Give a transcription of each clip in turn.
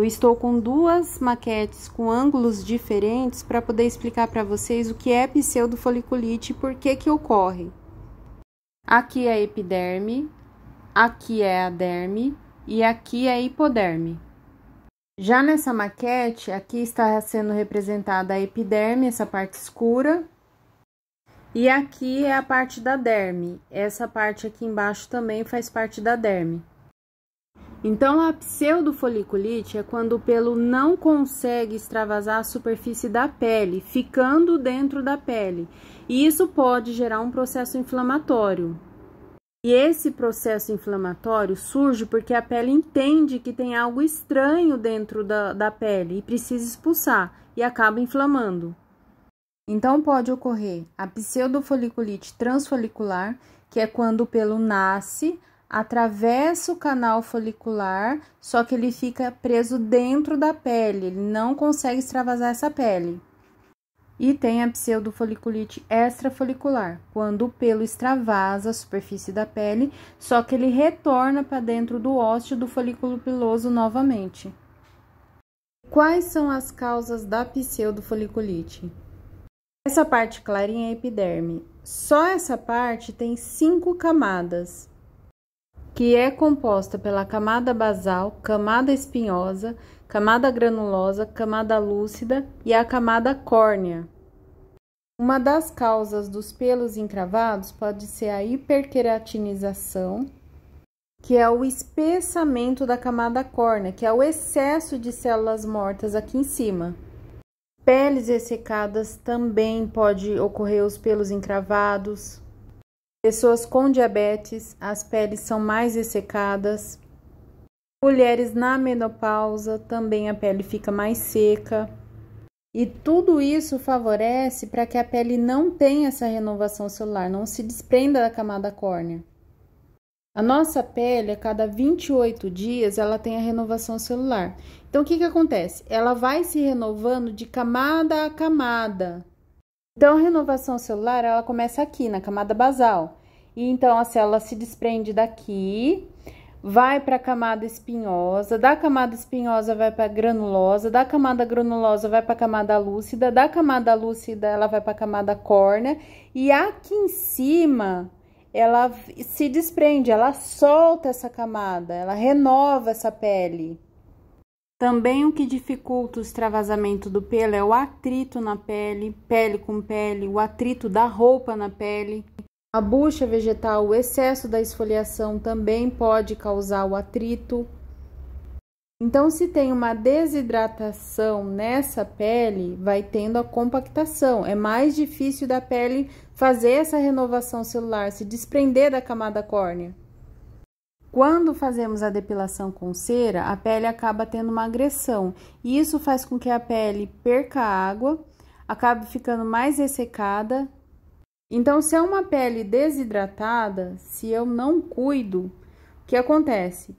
Eu estou com duas maquetes com ângulos diferentes para poder explicar para vocês o que é pseudofoliculite e por que que ocorre. Aqui é a epiderme, aqui é a derme e aqui é a hipoderme. Já nessa maquete, aqui está sendo representada a epiderme, essa parte escura, e aqui é a parte da derme. Essa parte aqui embaixo também faz parte da derme. Então, a pseudofoliculite é quando o pelo não consegue extravasar a superfície da pele, ficando dentro da pele. E isso pode gerar um processo inflamatório. E esse processo inflamatório surge porque a pele entende que tem algo estranho dentro da, da pele e precisa expulsar, e acaba inflamando. Então, pode ocorrer a pseudofoliculite transfolicular, que é quando o pelo nasce, atravessa o canal folicular, só que ele fica preso dentro da pele, ele não consegue extravasar essa pele. E tem a pseudofoliculite extrafolicular, quando o pelo extravasa a superfície da pele, só que ele retorna para dentro do ósseo do folículo piloso novamente. Quais são as causas da pseudofoliculite? Essa parte clarinha é a epiderme. Só essa parte tem cinco camadas que é composta pela camada basal, camada espinhosa, camada granulosa, camada lúcida e a camada córnea. Uma das causas dos pelos encravados pode ser a hiperqueratinização, que é o espessamento da camada córnea, que é o excesso de células mortas aqui em cima. Peles ressecadas também pode ocorrer os pelos encravados. Pessoas com diabetes, as peles são mais ressecadas. Mulheres na menopausa, também a pele fica mais seca. E tudo isso favorece para que a pele não tenha essa renovação celular, não se desprenda da camada córnea. A nossa pele, a cada 28 dias, ela tem a renovação celular. Então, o que, que acontece? Ela vai se renovando de camada a camada. Então, a renovação celular, ela começa aqui, na camada basal. E então, a célula se desprende daqui, vai para a camada espinhosa, da camada espinhosa vai para a granulosa, da camada granulosa vai para a camada lúcida, da camada lúcida ela vai para a camada córnea e aqui em cima ela se desprende, ela solta essa camada, ela renova essa pele. Também o que dificulta o extravasamento do pelo é o atrito na pele, pele com pele, o atrito da roupa na pele. A bucha vegetal, o excesso da esfoliação também pode causar o atrito. Então, se tem uma desidratação nessa pele, vai tendo a compactação. É mais difícil da pele fazer essa renovação celular, se desprender da camada córnea. Quando fazemos a depilação com cera, a pele acaba tendo uma agressão, e isso faz com que a pele perca água, acabe ficando mais ressecada. Então, se é uma pele desidratada, se eu não cuido, o que acontece?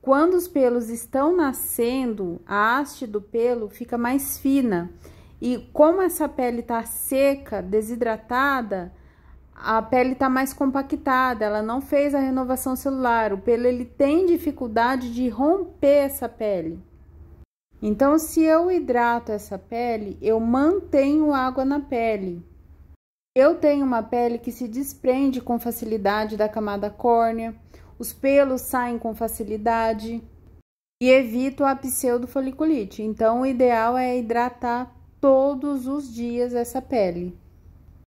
Quando os pelos estão nascendo, a haste do pelo fica mais fina. E como essa pele está seca, desidratada, a pele está mais compactada, ela não fez a renovação celular, o pelo ele tem dificuldade de romper essa pele. Então, se eu hidrato essa pele, eu mantenho água na pele. Eu tenho uma pele que se desprende com facilidade da camada córnea, os pelos saem com facilidade e evito a pseudofoliculite. Então, o ideal é hidratar todos os dias essa pele.